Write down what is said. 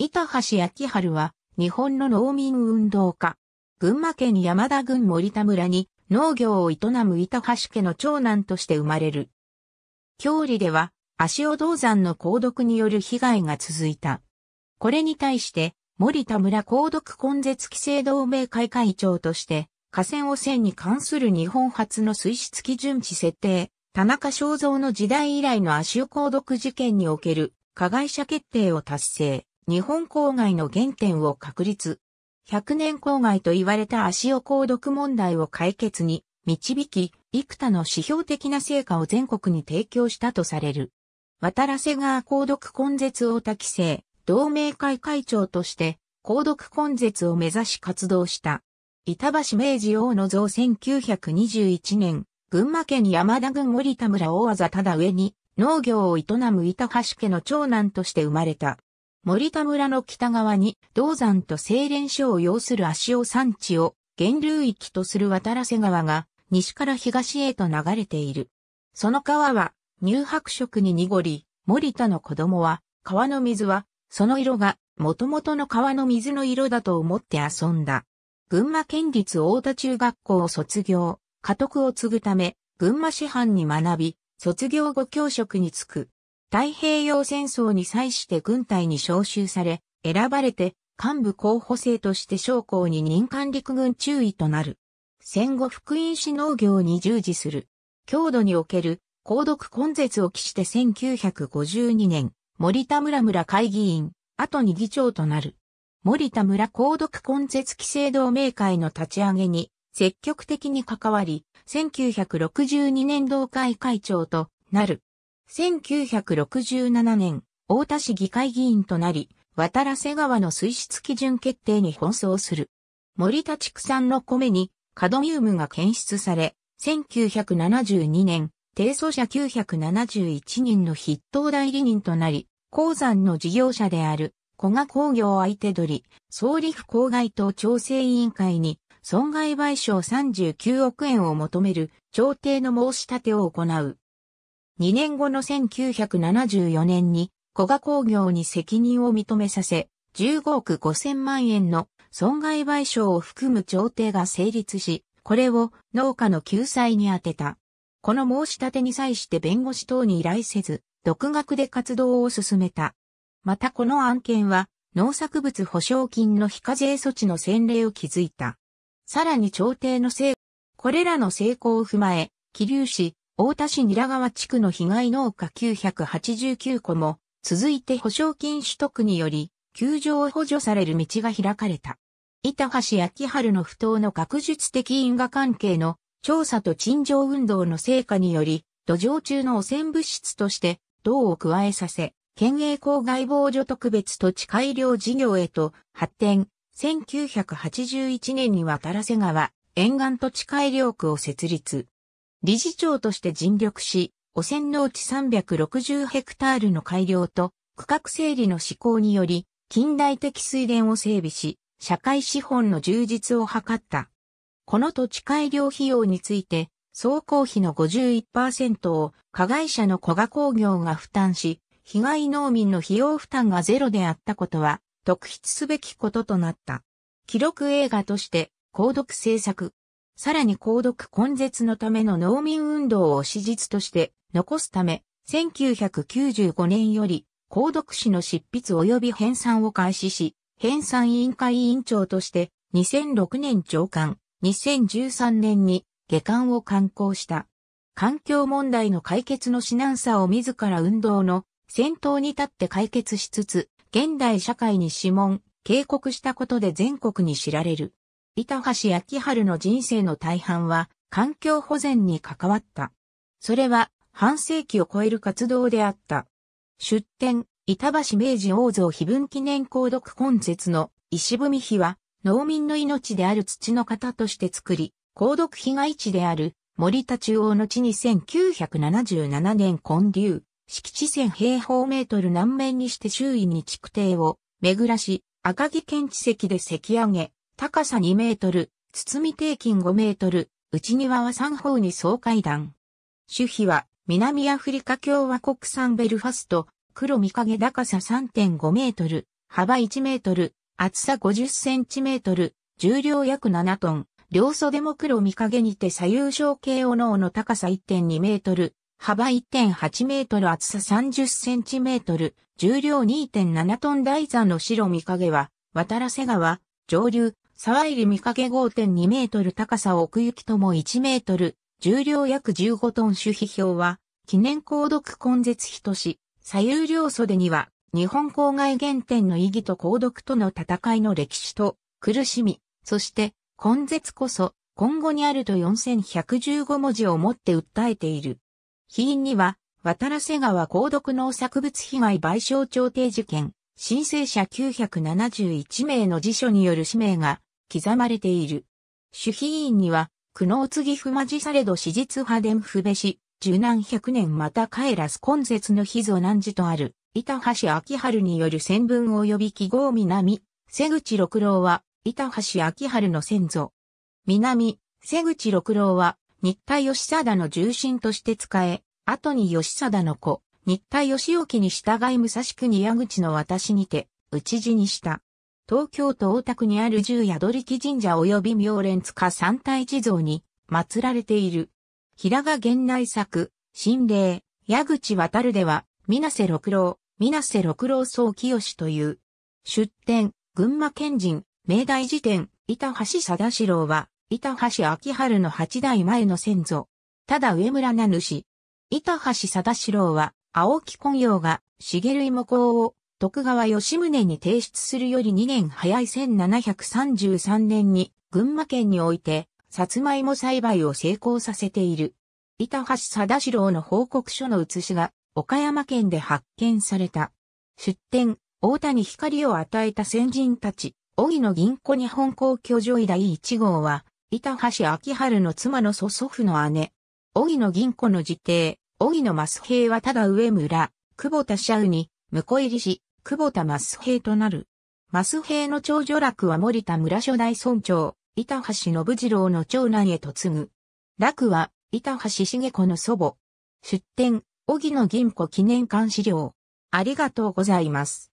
板橋昭春は、日本の農民運動家。群馬県山田郡森田村に農業を営む板橋家の長男として生まれる。郷里では、足尾銅山の鉱毒による被害が続いた。これに対して、森田村鉱毒根絶規制同盟会会長として、河川汚染に関する日本初の水質基準値設定、田中正造の時代以来の足尾鉱毒事件における加害者決定を達成。日本郊外の原点を確立。100年郊外と言われた足尾鉱毒問題を解決に導き、幾多の指標的な成果を全国に提供したとされる。渡良瀬川鉱毒根絶大田規制、同盟会会長として、鉱毒根絶を目指し活動した。板橋明治王の像1921年、群馬県山田郡森田村大技ただ上に、農業を営む板橋家の長男として生まれた。森田村の北側に、銅山と清廉所を要する足尾山地を源流域とする渡良瀬川が、西から東へと流れている。その川は、乳白色に濁り、森田の子供は、川の水は、その色が、元々の川の水の色だと思って遊んだ。群馬県立大田中学校を卒業、家督を継ぐため、群馬師範に学び、卒業後教職に就く。太平洋戦争に際して軍隊に召集され、選ばれて幹部候補生として将校に任官陸軍中尉となる。戦後福音市農業に従事する。郷土における、高毒根絶を期して1952年、森田村村会議員、後に議長となる。森田村高毒根絶規制同盟会の立ち上げに積極的に関わり、1962年同会会長となる。1967年、大田市議会議員となり、渡瀬川の水質基準決定に奔走する。森田畜産の米にカドミウムが検出され、1972年、提訴者971人の筆頭代理人となり、鉱山の事業者である、古賀工業相手取り、総理府公外等調整委員会に、損害賠償39億円を求める、調停の申し立てを行う。2年後の1974年に、古賀工業に責任を認めさせ、15億5000万円の損害賠償を含む調停が成立し、これを農家の救済に充てた。この申し立てに際して弁護士等に依頼せず、独学で活動を進めた。またこの案件は、農作物保証金の非課税措置の先例を築いた。さらに調停の成、これらの成功を踏まえ、起流し、大田市ニラ川地区の被害農家989戸も、続いて保証金取得により、球場を補助される道が開かれた。板橋秋春の不当の学術的因果関係の調査と陳情運動の成果により、土壌中の汚染物質として銅を加えさせ、県営公害防除特別土地改良事業へと発展、1981年には渡良瀬川沿岸土地改良区を設立。理事長として尽力し、汚染農地360ヘクタールの改良と区画整理の施行により、近代的水田を整備し、社会資本の充実を図った。この土地改良費用について、総工費の51%を加害者の古賀工業が負担し、被害農民の費用負担がゼロであったことは、特筆すべきこととなった。記録映画として、購読制作、さらに鉱毒根絶のための農民運動を史実として残すため、1995年より、鉱毒誌の執筆及び編纂を開始し、編纂委員会委員長として、2006年長官、2013年に下巻を刊行した。環境問題の解決の指南さを自ら運動の先頭に立って解決しつつ、現代社会に諮問、警告したことで全国に知られる。板橋明春の人生の大半は環境保全に関わった。それは半世紀を超える活動であった。出展、板橋明治王像碑文記念購読根節の石踏碑は農民の命である土の型として作り、購読被害地である森田中央の地に1977年建立、敷地1000平方メートル南面にして周囲に築堤を巡らし、赤木県地籍で石上げ、高さ2メートル、包み定金5メートル、内庭は3方に総階段。主碑は、南アフリカ共和国産ベルファスト、黒見影高さ3.5メートル、幅1メートル、厚さ50センチメートル、重量約7トン、両袖も黒見影にて左右小径おのおの高さ1.2メートル、幅1.8メートル厚さ30センチメートル、重量2.7トン台座の白見影は、渡瀬川、上流、沢入見かけ5.2メートル高さ奥行きとも1メートル、重量約15トン守秘表は、記念鉱毒根絶碑とし、左右両袖には、日本郊外原点の意義と鉱毒との戦いの歴史と、苦しみ、そして、根絶こそ、今後にあると4115文字をもって訴えている。碑には、渡良瀬川鉱毒農作物被害賠償調停事件、申請者971名の辞書による氏名が刻まれている。主秘院には、苦悩継ぎ不まじされど史実派伝不べし、十何百年また帰らす根絶の秘蔵難事とある、板橋秋春による戦文及び記号南、瀬口六郎は、板橋秋春の先祖。南、瀬口六郎は、日田義貞の重臣として使え、後に義貞の子、日田義沖に従い武蔵国矢口の私にて、討ち死にした。東京都大田区にある十宿力神社及び妙蓮塚三体地蔵に祀られている。平賀源内作、神霊、矢口渡るでは、水瀬六郎、水瀬六郎総清という。出典、群馬県人、明大辞典、板橋貞四郎は、板橋秋春の八代前の先祖。ただ上村名主。板橋貞四郎は、青木昆陽が、茂井木工を、徳川吉宗に提出するより2年早い1733年に群馬県において、さつまいも栽培を成功させている。板橋貞四郎の報告書の写しが、岡山県で発見された。出典、大谷光を与えた先人たち、荻野銀行日本公共上位第1号は、板橋秋春の妻の祖祖父の姉。荻野銀行の自邸、荻野増平はただ上村、久保田社ウに、向こ入りし、久保田増平となる。増平の長女楽は森田村初代村長、板橋信次郎の長男へと継ぐ。楽は、板橋茂子の祖母。出典、荻野銀子記念館資料。ありがとうございます。